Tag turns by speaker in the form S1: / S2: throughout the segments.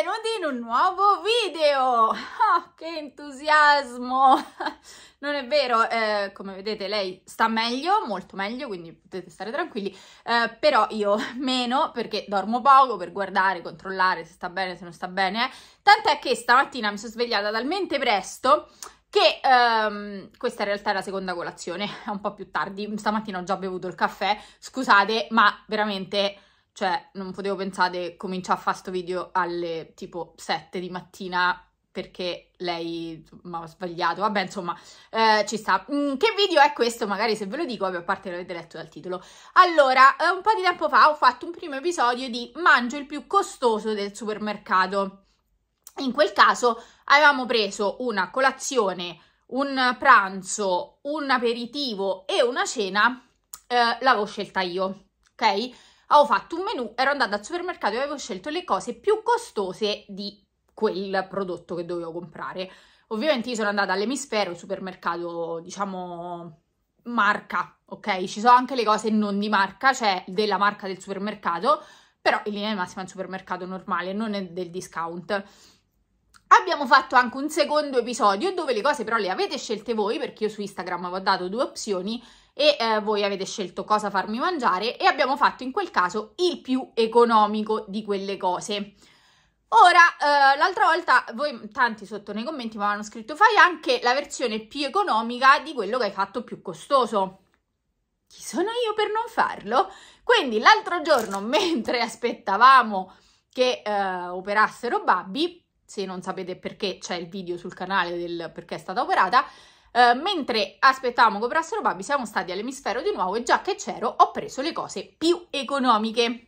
S1: benvenuti in un nuovo video! Oh, che entusiasmo! Non è vero, eh, come vedete lei sta meglio, molto meglio, quindi potete stare tranquilli, eh, però io meno perché dormo poco per guardare, controllare se sta bene, se non sta bene, tant'è che stamattina mi sono svegliata talmente presto che um, questa in realtà è la seconda colazione, è un po' più tardi, stamattina ho già bevuto il caffè, scusate, ma veramente cioè, non potevo pensare cominciare a fare questo video alle tipo 7 di mattina perché lei mi ha sbagliato, vabbè insomma eh, ci sta. Mm, che video è questo? Magari se ve lo dico, vabbè, a parte l'avete letto dal titolo. Allora, eh, un po' di tempo fa ho fatto un primo episodio di Mangio il più costoso del supermercato. In quel caso avevamo preso una colazione, un pranzo, un aperitivo e una cena, eh, l'avevo scelta io, ok? avevo fatto un menù, ero andata al supermercato e avevo scelto le cose più costose di quel prodotto che dovevo comprare. Ovviamente io sono andata all'emisfero, supermercato, diciamo, marca, ok? Ci sono anche le cose non di marca, cioè della marca del supermercato, però in linea di massima è un supermercato normale, non è del discount. Abbiamo fatto anche un secondo episodio dove le cose però le avete scelte voi perché io su Instagram vi ho dato due opzioni e eh, voi avete scelto cosa farmi mangiare e abbiamo fatto in quel caso il più economico di quelle cose. Ora, eh, l'altra volta voi tanti sotto nei commenti mi avevano scritto fai anche la versione più economica di quello che hai fatto più costoso. Chi sono io per non farlo? Quindi l'altro giorno mentre aspettavamo che eh, operassero Babbi se non sapete perché c'è il video sul canale del perché è stata operata, eh, mentre aspettavamo che operassero Babi siamo stati all'emisfero di nuovo e già che c'ero ho preso le cose più economiche.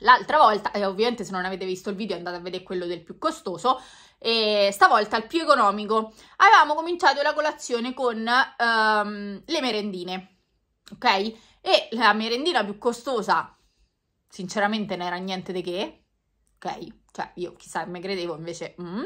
S1: L'altra volta, e ovviamente se non avete visto il video andate a vedere quello del più costoso, e stavolta il più economico. Avevamo cominciato la colazione con um, le merendine, ok? E la merendina più costosa, sinceramente, non era niente di che, ok? cioè io chissà me credevo invece mm.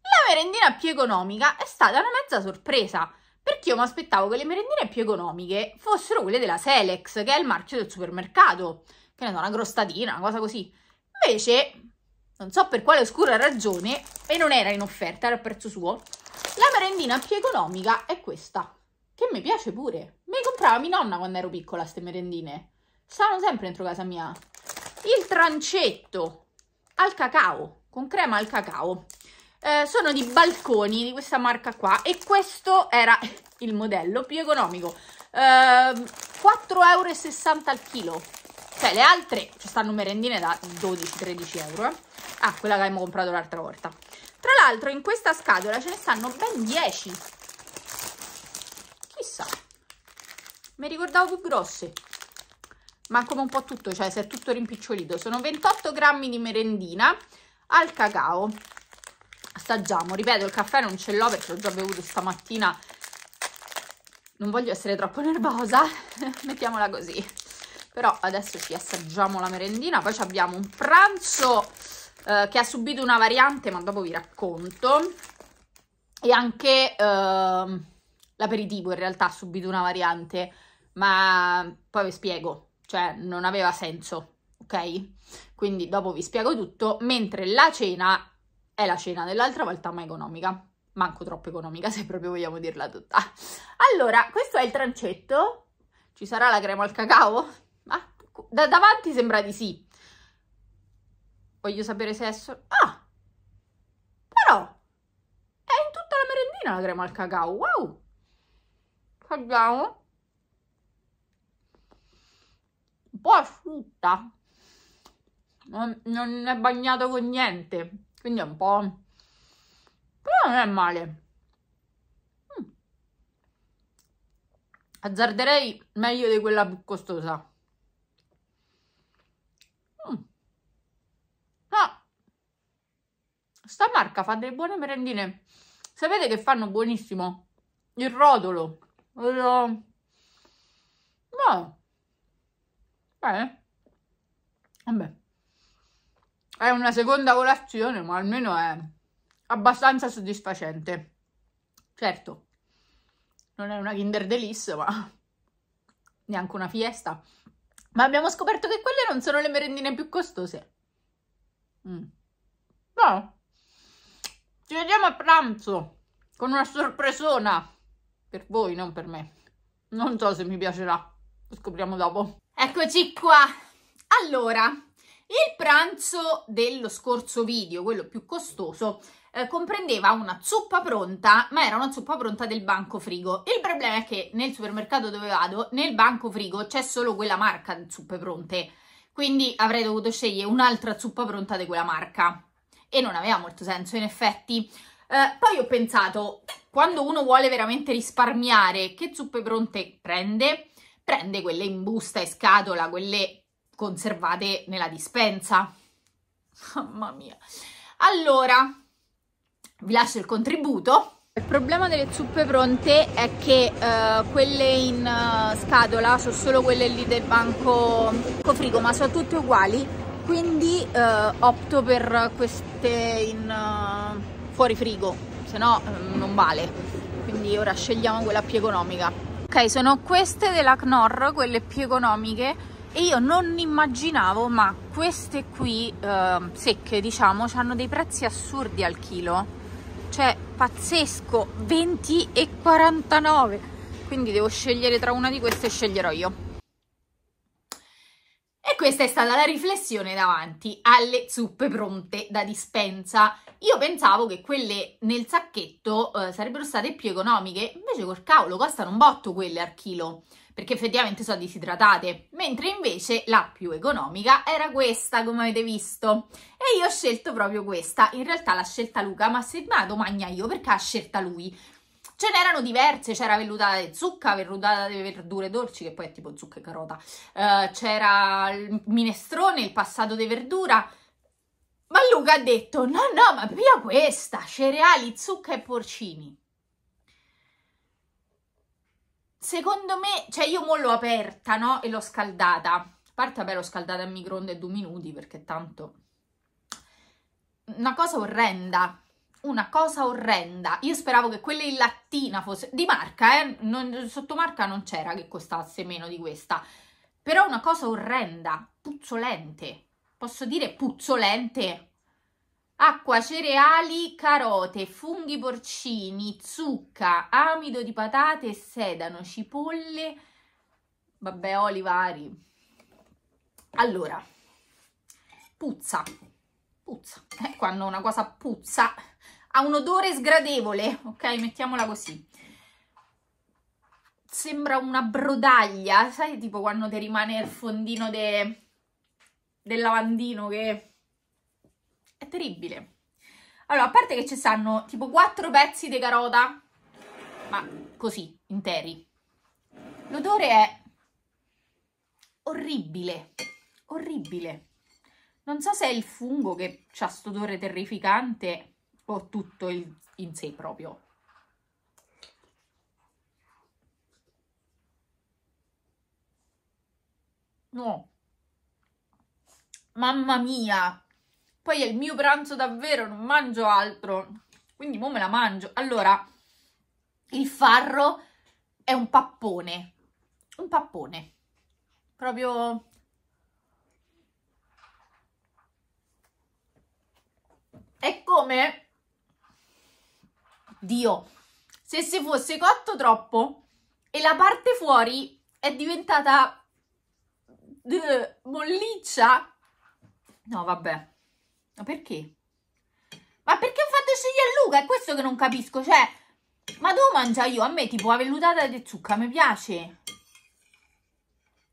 S1: la merendina più economica è stata una mezza sorpresa perché io mi aspettavo che le merendine più economiche fossero quelle della Selex che è il marchio del supermercato che ne so una crostatina una cosa così invece non so per quale oscura ragione e non era in offerta era il prezzo suo la merendina più economica è questa che mi piace pure me le comprava mia nonna quando ero piccola queste merendine stavano sempre dentro casa mia il trancetto al cacao, con crema al cacao. Eh, sono di Balconi, di questa marca qua, e questo era il modello più economico. Eh, 4,60 euro al chilo. Cioè, le altre ci stanno merendine da 12-13 euro. Eh. Ah, quella che abbiamo comprato l'altra volta. Tra l'altro, in questa scatola ce ne stanno ben 10. Chissà. Mi ricordavo più grosse ma come un po' tutto, cioè si è tutto rimpicciolito. Sono 28 grammi di merendina al cacao. Assaggiamo, ripeto, il caffè non ce l'ho perché l'ho già bevuto stamattina. Non voglio essere troppo nervosa, mettiamola così. Però adesso ci assaggiamo la merendina, poi abbiamo un pranzo eh, che ha subito una variante, ma dopo vi racconto. E anche eh, l'aperitivo in realtà ha subito una variante, ma poi vi spiego cioè non aveva senso, ok? Quindi dopo vi spiego tutto, mentre la cena è la cena dell'altra volta ma economica, manco troppo economica se proprio vogliamo dirla tutta. Allora, questo è il trancetto, ci sarà la crema al cacao? Ma ah, da davanti sembra di sì. Voglio sapere se è... So ah! Però! È in tutta la merendina la crema al cacao, wow! Cacao? po' asciutta, non, non è bagnato con niente, quindi è un po'... però non è male. Mm. Azzarderei meglio di quella più costosa. Mm. Ah. Sta marca fa delle buone merendine. Sapete che fanno buonissimo? Il rotolo. Il... No. Beh, vabbè. È una seconda colazione, ma almeno è abbastanza soddisfacente. Certo, non è una Kinder Delice, ma neanche una fiesta. Ma abbiamo scoperto che quelle non sono le merendine più costose. Mm. No. Boh. Ci vediamo a pranzo con una sorpresona. Per voi, non per me. Non so se mi piacerà. Lo scopriamo dopo. Eccoci qua. Allora, il pranzo dello scorso video, quello più costoso, eh, comprendeva una zuppa pronta, ma era una zuppa pronta del banco frigo. Il problema è che nel supermercato dove vado, nel banco frigo c'è solo quella marca di zuppe pronte, quindi avrei dovuto scegliere un'altra zuppa pronta di quella marca e non aveva molto senso in effetti. Eh, poi ho pensato, quando uno vuole veramente risparmiare, che zuppe pronte prende? prende quelle in busta e scatola, quelle conservate nella dispensa. Mamma mia. Allora, vi lascio il contributo. Il problema delle zuppe pronte è che uh, quelle in uh, scatola sono solo quelle lì del banco frigo, ma sono tutte uguali, quindi uh, opto per queste in fuori frigo, se no um, non vale. Quindi ora scegliamo quella più economica ok sono queste della Knorr quelle più economiche e io non immaginavo ma queste qui eh, secche diciamo hanno dei prezzi assurdi al chilo cioè pazzesco 20 e 49 quindi devo scegliere tra una di queste e sceglierò io e questa è stata la riflessione davanti alle zuppe pronte da dispensa io pensavo che quelle nel sacchetto eh, sarebbero state più economiche, invece col cavolo costano un botto quelle al chilo, perché effettivamente sono disidratate, mentre invece la più economica era questa, come avete visto. E io ho scelto proprio questa, in realtà l'ha scelta Luca, ma se me la io perché ha scelta lui? ce n'erano diverse, c'era vellutata di zucca, vellutata di verdure dolci, che poi è tipo zucca e carota, uh, c'era il minestrone, il passato di verdura, ma Luca ha detto, no, no, ma via questa, cereali, zucca e porcini. Secondo me, cioè io mo l'ho aperta, no? E l'ho scaldata. A parte, vabbè, l'ho scaldata al microonde due minuti, perché tanto... Una cosa orrenda, una cosa orrenda. Io speravo che quella in lattina fosse di marca, eh? Non, sottomarca non c'era che costasse meno di questa. Però una cosa orrenda, puzzolente posso dire puzzolente. Acqua, cereali, carote, funghi porcini, zucca, amido di patate, sedano, cipolle, vabbè, olivari. Allora, puzza, puzza. Eh, quando una cosa puzza ha un odore sgradevole, ok? Mettiamola così. Sembra una brodaglia, sai, tipo quando ti rimane il fondino de del lavandino che è terribile. Allora, a parte che ci stanno tipo quattro pezzi di carota, ma così, interi. L'odore è orribile, orribile. Non so se è il fungo che ha questo odore terrificante o tutto il, in sé proprio. No, Mamma mia! Poi è il mio pranzo davvero, non mangio altro. Quindi mo me la mangio. Allora, il farro è un pappone. Un pappone. Proprio... È come... Dio, se si fosse cotto troppo e la parte fuori è diventata eh, molliccia No, vabbè. Ma perché? Ma perché ho fatto scegliere Luca? È questo che non capisco. Cioè, ma devo mangiare io? A me tipo la vellutata di zucca mi piace.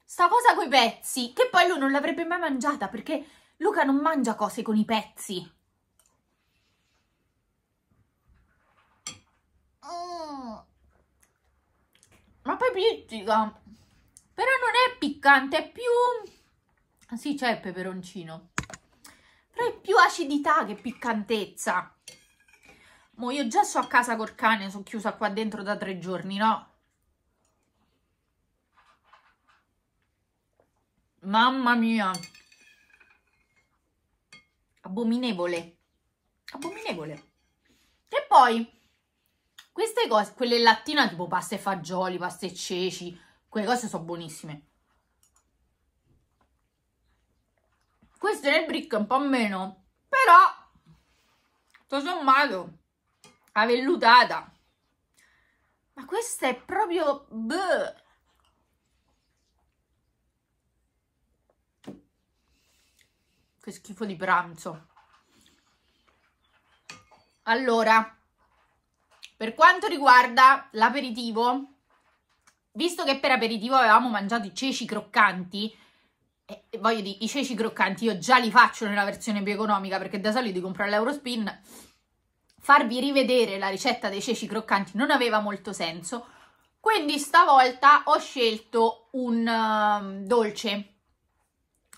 S1: Sta cosa con i pezzi, che poi lui non l'avrebbe mai mangiata perché Luca non mangia cose con i pezzi. Mm. Ma poi pizzica. Però non è piccante, è più... Sì, c'è il peperoncino però è più acidità che piccantezza. Mo io già sono a casa col cane, sono chiusa qua dentro da tre giorni, no? Mamma mia! Abominevole. Abominevole. E poi, queste cose, quelle lattina tipo pasta e fagioli, pasta e ceci, quelle cose sono buonissime. Questo nel brick un po' meno, però tutto sommato a vellutata. Ma questa è proprio... Bleh. Che schifo di pranzo. Allora, per quanto riguarda l'aperitivo, visto che per aperitivo avevamo mangiato i ceci croccanti, e voglio dire, i ceci croccanti io già li faccio nella versione più economica perché da solito comprare l'Eurospin. Farvi rivedere la ricetta dei ceci croccanti non aveva molto senso, quindi stavolta ho scelto un um, dolce.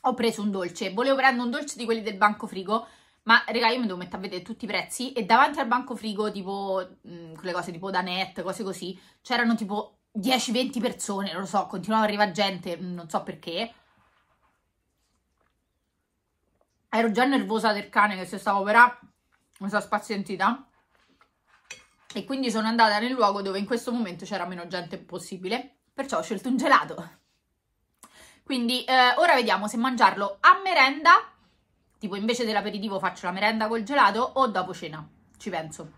S1: Ho preso un dolce, volevo prendere un dolce di quelli del banco frigo, ma regà, io mi devo mettere a vedere tutti i prezzi e davanti al banco frigo, tipo mh, mm, quelle cose tipo Danet, cose così, c'erano tipo 10-20 persone, non lo so, continuava ad arrivare gente, non so perché ero già nervosa del cane che si stava operando, mi sono spazientita e quindi sono andata nel luogo dove in questo momento c'era meno gente possibile, perciò ho scelto un gelato. Quindi eh, ora vediamo se mangiarlo a merenda, tipo invece dell'aperitivo faccio la merenda col gelato o dopo cena, ci penso.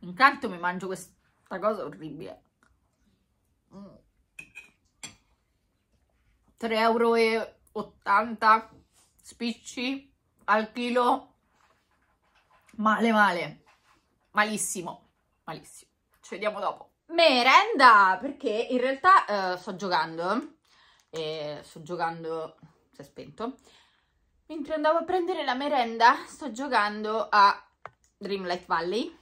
S1: Intanto mi mangio questa cosa orribile. 3,80 mm. euro spicci al chilo male male, malissimo, malissimo. Ci vediamo dopo. Merenda, perché in realtà eh, sto giocando, eh, sto giocando, si è spento, mentre andavo a prendere la merenda sto giocando a Dreamlight Valley,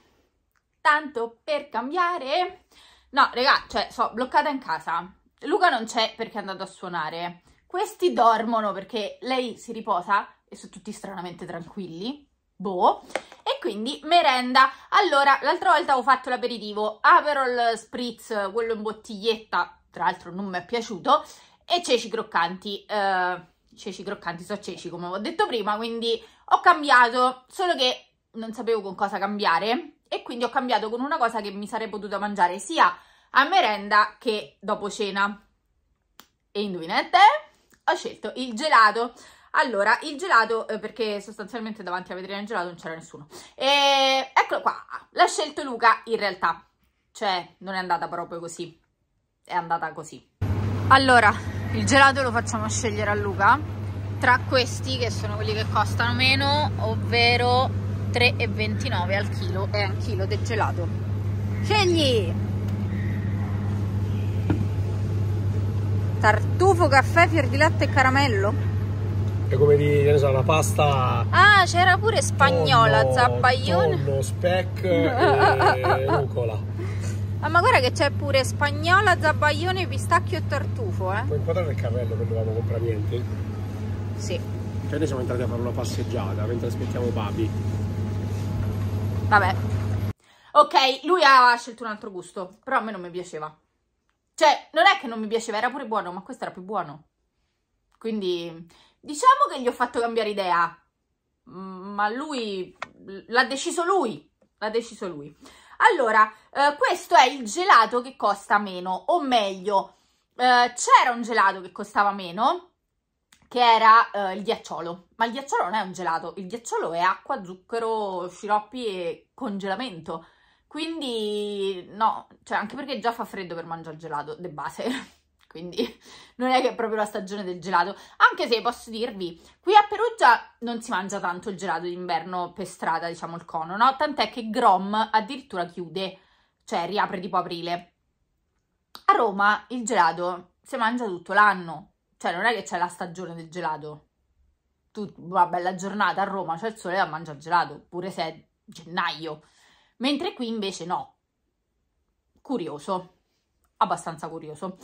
S1: tanto per cambiare... No, regà cioè, sono bloccata in casa. Luca non c'è perché è andato a suonare. Questi dormono perché lei si riposa e sono tutti stranamente tranquilli. Boh. E quindi merenda. Allora, l'altra volta ho fatto l'aperitivo Aperol Spritz, quello in bottiglietta, tra l'altro non mi è piaciuto, e ceci croccanti. Eh, ceci croccanti, sono ceci come ho detto prima, quindi ho cambiato, solo che non sapevo con cosa cambiare e quindi ho cambiato con una cosa che mi sarei potuta mangiare sia a merenda che dopo cena. E indovinate, ho scelto il gelato. Allora, il gelato, eh, perché sostanzialmente davanti alla vetrina del gelato non c'era nessuno. E, eccolo qua, l'ha scelto Luca in realtà. Cioè, non è andata proprio così. È andata così. Allora, il gelato lo facciamo scegliere a Luca. Tra questi, che sono quelli che costano meno, ovvero 3,29 al chilo e al chilo del gelato. Scegli! Tartufo, caffè, fior di latte e caramello? È come di, ne so, una pasta... Ah, c'era pure spagnola, tonno, zappaione. Tonno, spec e rucola. Ah, ma guarda che c'è pure spagnola, zabbaglione, pistacchio e tartufo, eh? Puoi inquadrare il carrello che dovevamo comprare niente? Sì. Cioè noi siamo entrati a fare una passeggiata mentre aspettiamo Babi. Vabbè. Ok, lui ha scelto un altro gusto, però a me non mi piaceva. Cioè, non è che non mi piaceva, era pure buono, ma questo era più buono. Quindi Diciamo che gli ho fatto cambiare idea, mm, ma lui l'ha deciso lui, l'ha deciso lui. Allora, eh, questo è il gelato che costa meno, o meglio, eh, c'era un gelato che costava meno, che era eh, il ghiacciolo. Ma il ghiacciolo non è un gelato, il ghiacciolo è acqua, zucchero, sciroppi e congelamento. Quindi no, cioè anche perché già fa freddo per mangiare gelato, de base. quindi non è che è proprio la stagione del gelato, anche se posso dirvi, qui a Perugia non si mangia tanto il gelato d'inverno per strada, diciamo il cono, no? Tant'è che Grom addirittura chiude, cioè riapre tipo aprile. A Roma il gelato si mangia tutto l'anno, cioè non è che c'è la stagione del gelato. Tu, una bella giornata a Roma, c'è il sole da mangiare gelato, pure se è gennaio. Mentre qui invece no. Curioso abbastanza curioso.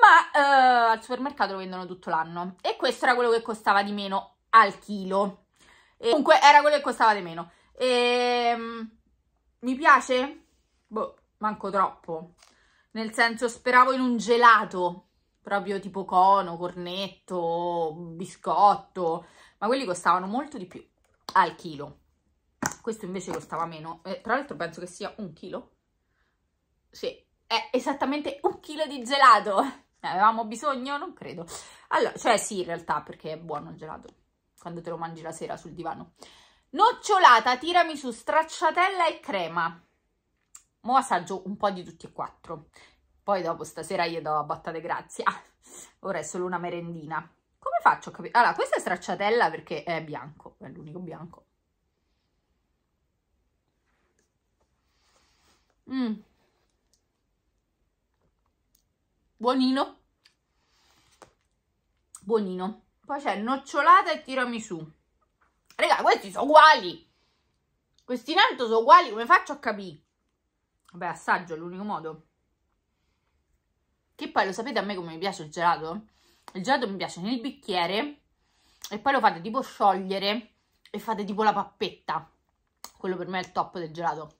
S1: Ma eh, al supermercato lo vendono tutto l'anno e questo era quello che costava di meno al chilo. E comunque era quello che costava di meno. E, ehm, mi piace? Boh, manco troppo. Nel senso, speravo in un gelato, proprio tipo cono, cornetto, biscotto, ma quelli costavano molto di più al chilo. Questo invece costava meno. E, eh, tra l'altro penso che sia un chilo. Sì, è esattamente un chilo di gelato. Ne avevamo bisogno? Non credo. Allora, cioè sì, in realtà, perché è buono il gelato quando te lo mangi la sera sul divano. Nocciolata, tirami su stracciatella e crema. Mo assaggio un po' di tutti e quattro. Poi dopo stasera io do a battate grazie. Ah, ora è solo una merendina. Come faccio a capire? Allora, questa è stracciatella perché è bianco, è l'unico bianco. Mmm. buonino buonino poi c'è nocciolata e tiramisù raga questi sono uguali questi in alto sono uguali come faccio a capire vabbè assaggio è l'unico modo che poi lo sapete a me come mi piace il gelato il gelato mi piace nel bicchiere e poi lo fate tipo sciogliere e fate tipo la pappetta quello per me è il top del gelato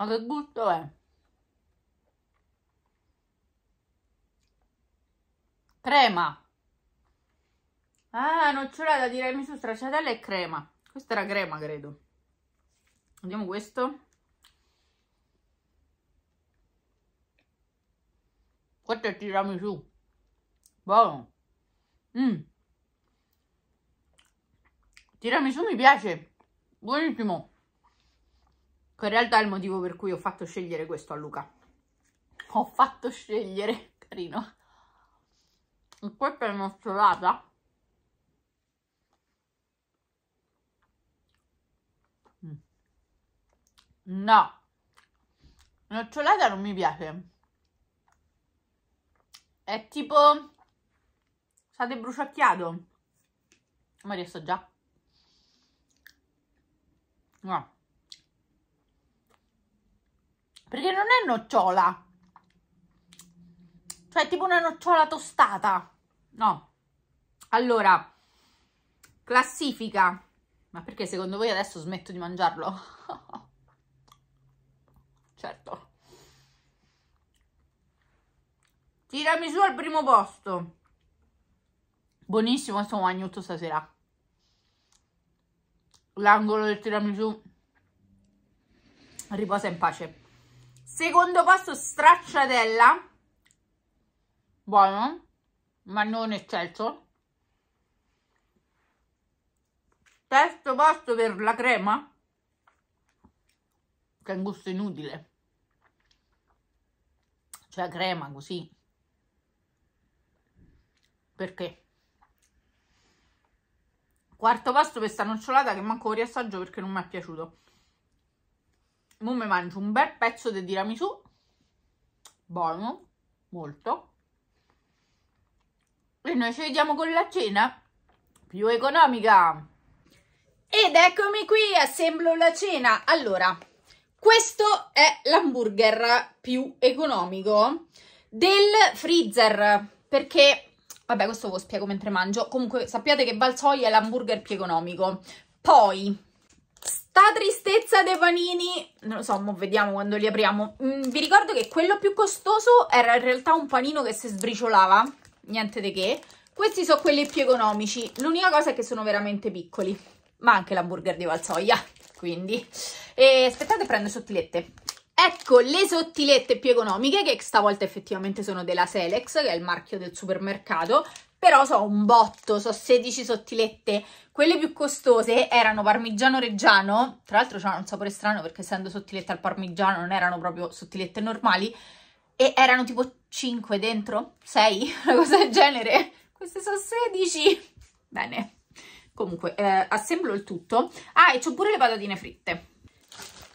S1: Ma che gusto è? Crema. Ah, nocciolata di su stracciatella e crema. Questa era crema, credo. Vediamo questo. Questo è tiramisù. Buono. Mm. Tiramisù mi piace. Buonissimo che in realtà è il motivo per cui ho fatto scegliere questo a Luca. Ho fatto scegliere, carino. E questa è mozzolata. Mm. No, nocciolata non mi piace. È tipo state bruciacchiato. Ma riesco già. No perché non è nocciola cioè tipo una nocciola tostata no allora classifica ma perché secondo voi adesso smetto di mangiarlo? certo tirami su al primo posto buonissimo sono agnotto stasera l'angolo del tiramisù riposa in pace Secondo posto stracciatella, buono, ma non eccelso. Terzo posto per la crema, che è un gusto inutile. Cioè crema così. Perché? Quarto posto per sta nocciolata che manco riassaggio perché non mi è piaciuto. Mo mi mangio un bel pezzo di tiramisù, buono, molto. E noi ci vediamo con la cena più economica. Ed eccomi qui, assemblo la cena. Allora, questo è l'hamburger più economico del freezer, perché... Vabbè, questo ve lo spiego mentre mangio. Comunque sappiate che Valsoia è l'hamburger più economico. Poi, Sta tristezza dei panini, non lo so, mo vediamo quando li apriamo. Mm, vi ricordo che quello più costoso era in realtà un panino che si sbriciolava, niente di che. Questi sono quelli più economici, l'unica cosa è che sono veramente piccoli, ma anche l'hamburger di Valsoia, quindi. E aspettate, prendo sottilette. Ecco le sottilette più economiche, che stavolta effettivamente sono della Selex, che è il marchio del supermercato, però so un botto, so 16 sottilette. Quelle più costose erano parmigiano reggiano, tra l'altro c'era un sapore strano perché essendo sottilette al parmigiano non erano proprio sottilette normali, e erano tipo 5 dentro, 6, una cosa del genere. Queste sono 16. Bene. Comunque, eh, assemblo il tutto. Ah, e c'ho pure le patatine fritte.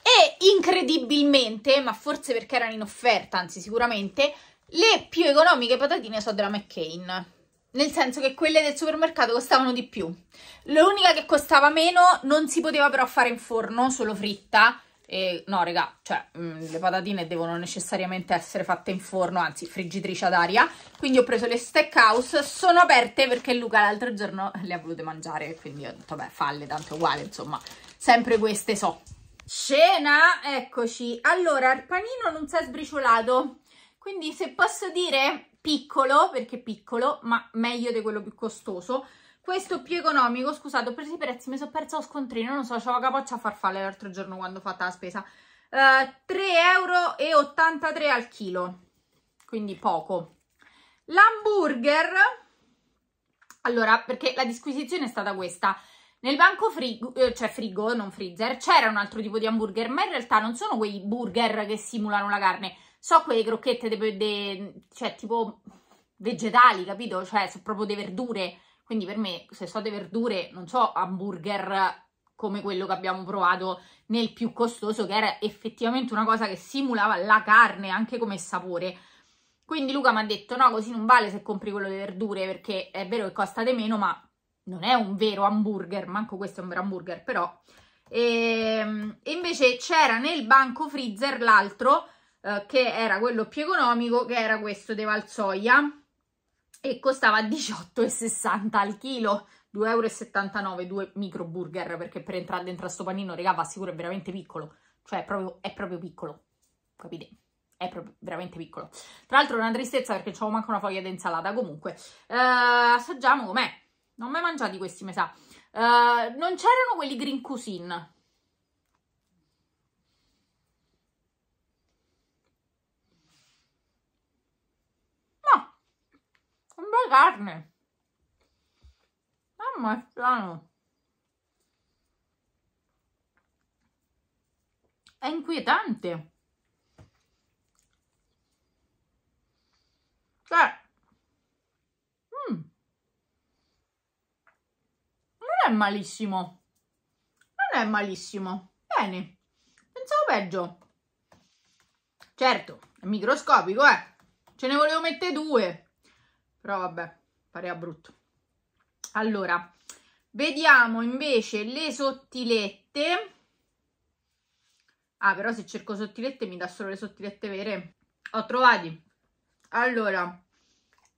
S1: E incredibilmente, ma forse perché erano in offerta, anzi sicuramente, le più economiche patatine sono della McCain nel senso che quelle del supermercato costavano di più. L'unica che costava meno non si poteva però fare in forno, solo fritta. E, no, raga, cioè, mh, mm, le patatine devono necessariamente essere fatte in forno, anzi, friggitrice ad aria. Quindi ho preso le steakhouse, sono aperte perché Luca l'altro giorno le ha volute mangiare, quindi ho detto, vabbè, falle, tanto uguale, insomma, sempre queste so. Cena, eccoci. Allora, il panino non si è sbriciolato, quindi se posso dire piccolo, perché piccolo, ma meglio di quello più costoso. Questo più economico, scusate, ho preso i prezzi, mi sono persa lo scontrino, non so, c'avevo capoccia a farfalle l'altro giorno quando ho fatto la spesa. Uh, eh, 3,83 euro al chilo, quindi poco. L'hamburger, allora, perché la disquisizione è stata questa. Nel banco frigo, eh, cioè frigo, non freezer, c'era un altro tipo di hamburger, ma in realtà non sono quei burger che simulano la carne, So quelle crocchette, de, de, cioè tipo vegetali, capito? Cioè, so proprio delle verdure. Quindi per me, se so delle verdure, non so hamburger come quello che abbiamo provato nel più costoso, che era effettivamente una cosa che simulava la carne anche come sapore. Quindi Luca mi ha detto: No, così non vale se compri quello delle verdure perché è vero che costa di meno, ma non è un vero hamburger. Manco questo è un vero hamburger, però. E, ehm, e invece c'era nel banco freezer l'altro eh, che era quello più economico, che era questo dei Valsoia e costava 18,60 al chilo. 2,79 euro due micro burger perché per entrare dentro a sto panino, regà, va sicuro è veramente piccolo. Cioè è proprio, è proprio piccolo, capite? È proprio, veramente piccolo. Tra l'altro è una tristezza perché c'avevo manca una foglia di insalata. Comunque, eh, assaggiamo com'è. Non ho mai mangiati questi, mi sa. Eh, non c'erano quelli green cuisine. troppa carne. Mamma, ah, è strano. È inquietante. Cioè, mm, non è malissimo. Non è malissimo. Bene, pensavo peggio. Certo, è microscopico, eh. Ce ne volevo mettere due però vabbè, pareva brutto. Allora, vediamo invece le sottilette. Ah, però se cerco sottilette mi dà solo le sottilette vere. Ho trovati. Allora,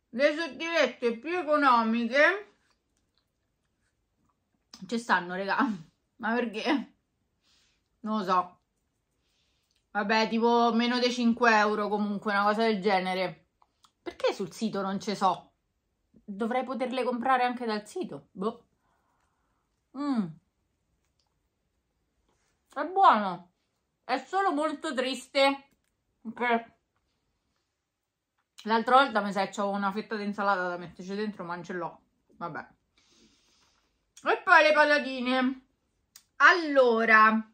S1: le sottilette più economiche ci stanno, regà. Ma perché? Non lo so. Vabbè, tipo meno dei 5 euro comunque, una cosa del genere. Perché sul sito non ce so? Dovrei poterle comprare anche dal sito. Boh. Mm. È buono. È solo molto triste. Perché... L'altra volta mi sa che ho una fetta di insalata da metterci dentro, ma non ce l'ho. Vabbè. E poi le patatine. Allora,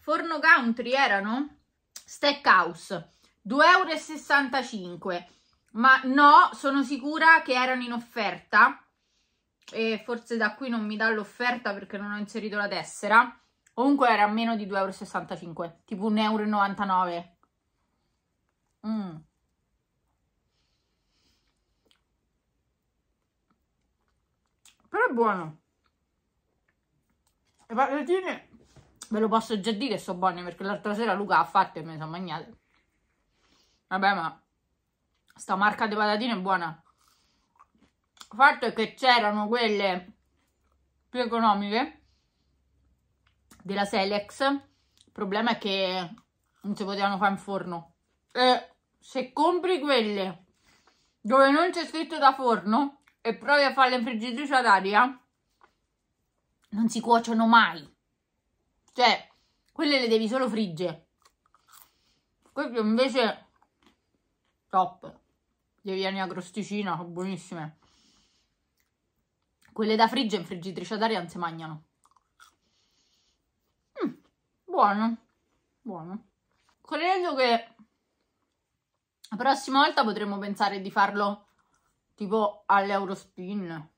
S1: forno country erano? Stackhouse, 2,65 euro ma no, sono sicura che erano in offerta e forse da qui non mi dà l'offerta perché non ho inserito la tessera. Comunque era meno di 2,65 euro, tipo 1,99 euro. Mm. Però è buono. Le patatine ve lo posso già dire che sono buone perché l'altra sera Luca ha fatto e me le sono mangiate. Vabbè, ma sta marca di patatine è buona il fatto è che c'erano quelle più economiche della Selex il problema è che non si potevano fare in forno e se compri quelle dove non c'è scritto da forno e provi a farle in friggitrice ad aria non si cuociono mai cioè quelle le devi solo friggere questo invece top le viene a crosticina, sono buonissime. Quelle da frigge in friggitrice d'aria non si mangiano. Mm, buono, buono. Credo che la prossima volta potremmo pensare di farlo tipo all'Eurospin.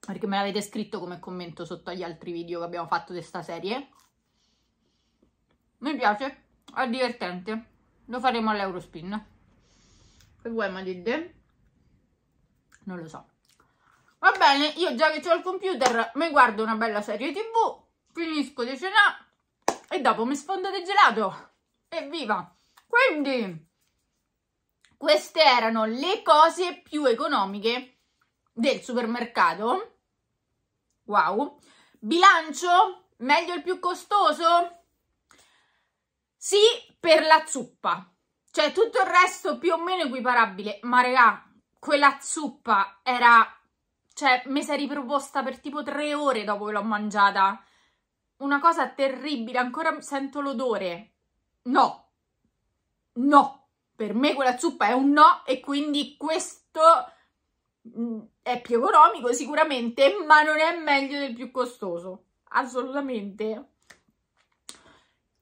S1: Perché me l'avete scritto come commento sotto agli altri video che abbiamo fatto di questa serie. Mi piace, è divertente. Lo faremo all'Eurospin. E voi mi Non lo so. Va bene, io già che ho il computer mi guardo una bella serie tv, finisco di cena e dopo mi sfondo di gelato. Evviva! Quindi, queste erano le cose più economiche del supermercato. Wow! Bilancio, meglio il più costoso? Sì, per la zuppa. Cioè, tutto il resto più o meno equiparabile. Ma, regà, quella zuppa era... Cioè, mi si è riproposta per tipo tre ore dopo che l'ho mangiata. Una cosa terribile, ancora sento l'odore. No. No. Per me quella zuppa è un no e quindi questo mm, è più economico sicuramente, ma non è meglio del più costoso. Assolutamente.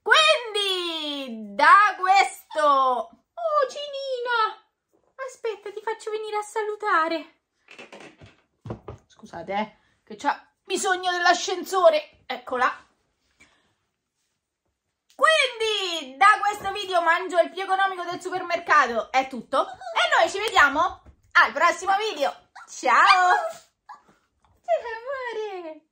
S1: Quindi, da questo visto! Oh, Cinina! Aspetta, ti faccio venire a salutare. Scusate, eh, che c'ha bisogno dell'ascensore. Eccola. Quindi, da questo video mangio il più economico del supermercato. È tutto. E noi ci vediamo al prossimo video. Ciao! Ciao, amore!